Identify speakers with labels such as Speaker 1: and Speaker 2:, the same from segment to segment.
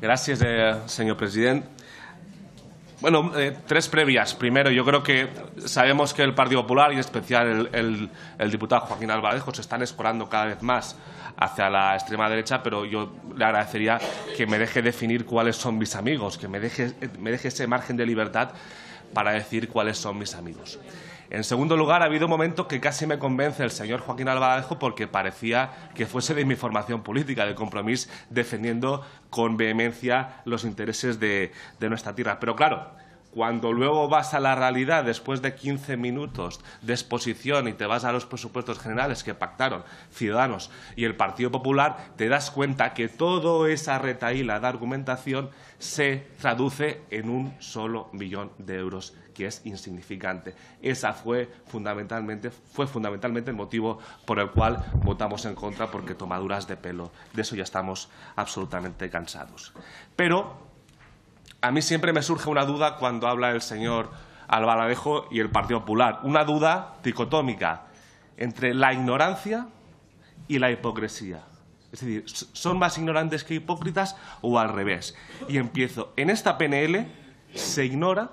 Speaker 1: Gracias, eh, señor presidente. Bueno, eh, tres previas. Primero, yo creo que sabemos que el Partido Popular y en especial el, diputado Joaquín Alvarejo, se pues están escorando cada vez más hacia la extrema derecha, pero yo le agradecería que me deje definir cuáles son mis amigos, que me deje, me deje ese margen de libertad para decir cuáles son mis amigos. En segundo lugar, ha habido un momento que casi me convence el señor Joaquín Albaladejo porque parecía que fuese de mi formación política, de compromiso, defendiendo con vehemencia los intereses de nuestra tierra. Pero claro, cuando luego vas a la realidad después de 15 minutos de exposición y te vas a los presupuestos generales que pactaron Ciudadanos y el Partido Popular, te das cuenta que toda esa retaíla de argumentación se traduce en un solo millón de euros que es insignificante. Ese fue fundamentalmente, fue fundamentalmente el motivo por el cual votamos en contra, porque tomaduras de pelo. De eso ya estamos absolutamente cansados. Pero a mí siempre me surge una duda cuando habla el señor Albaladejo y el Partido Popular, una duda dicotómica entre la ignorancia y la hipocresía. Es decir, ¿son más ignorantes que hipócritas o al revés? Y empiezo. En esta PNL se ignora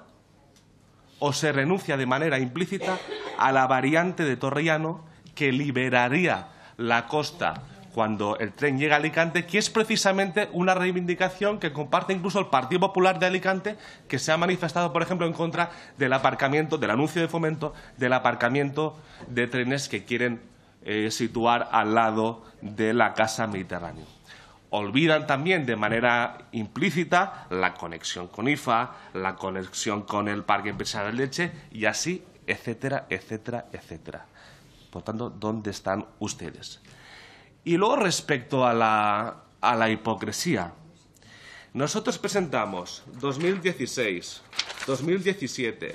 Speaker 1: o se renuncia de manera implícita a la variante de Torriano que liberaría la costa cuando el tren llega a Alicante, que es precisamente una reivindicación que comparte incluso el Partido Popular de Alicante, que se ha manifestado, por ejemplo, en contra del aparcamiento, del anuncio de fomento, del aparcamiento de trenes que quieren eh, situar al lado de la Casa Mediterráneo. Olvidan también de manera implícita la conexión con IFA, la conexión con el Parque Empresarial de Leche y así, etcétera, etcétera, etcétera. Por tanto, ¿dónde están ustedes? Y luego respecto a la, a la hipocresía. Nosotros presentamos 2016, 2017,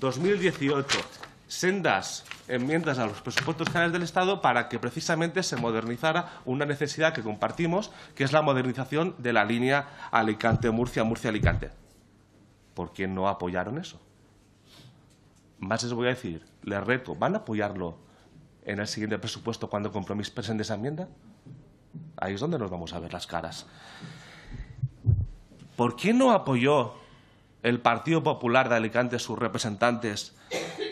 Speaker 1: 2018, sendas enmiendas a los presupuestos generales del Estado para que precisamente se modernizara una necesidad que compartimos, que es la modernización de la línea Alicante-Murcia, Murcia-Alicante. ¿Por qué no apoyaron eso? Más les voy a decir, les reto, ¿van a apoyarlo en el siguiente presupuesto cuando Compromís presente esa enmienda? Ahí es donde nos vamos a ver las caras. ¿Por qué no apoyó el Partido Popular de Alicante, sus representantes,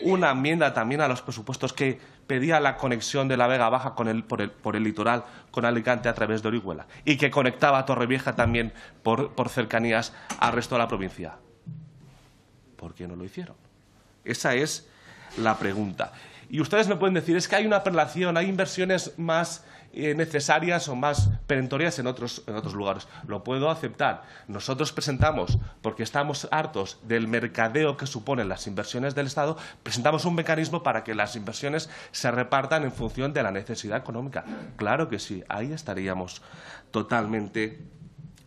Speaker 1: una enmienda también a los presupuestos que pedía la conexión de la Vega Baja con el, por, el, por, el, litoral con Alicante a través de Orihuela y que conectaba a Torrevieja también por, por cercanías al resto de la provincia? ¿Por qué no lo hicieron? Esa es la pregunta. Y ustedes me pueden decir, es que hay una prelación, hay inversiones más eh, necesarias o más perentorias en otros, en otros lugares. Lo puedo aceptar. Nosotros presentamos, porque estamos hartos del mercadeo que suponen las inversiones del Estado, presentamos un mecanismo para que las inversiones se repartan en función de la necesidad económica. Claro que sí, ahí estaríamos totalmente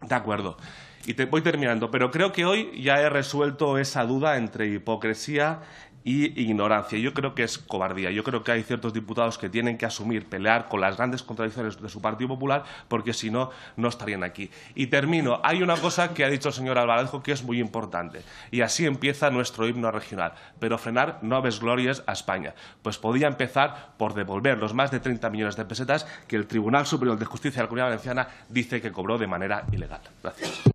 Speaker 1: de acuerdo. Y te voy terminando, pero creo que hoy ya he resuelto esa duda entre hipocresía y ignorancia. Yo creo que es cobardía. Yo creo que hay ciertos diputados que tienen que asumir, pelear con las grandes contradicciones de su Partido Popular, porque si no, no estarían aquí. Y termino. Hay una cosa que ha dicho el señor Albaladejo que es muy importante. Y así empieza nuestro himno regional. Pero frenar no glorias a España. Pues podía empezar por devolver los más de 30 millones de pesetas que el Tribunal Superior de Justicia de la Comunidad Valenciana dice que cobró de manera ilegal. Gracias.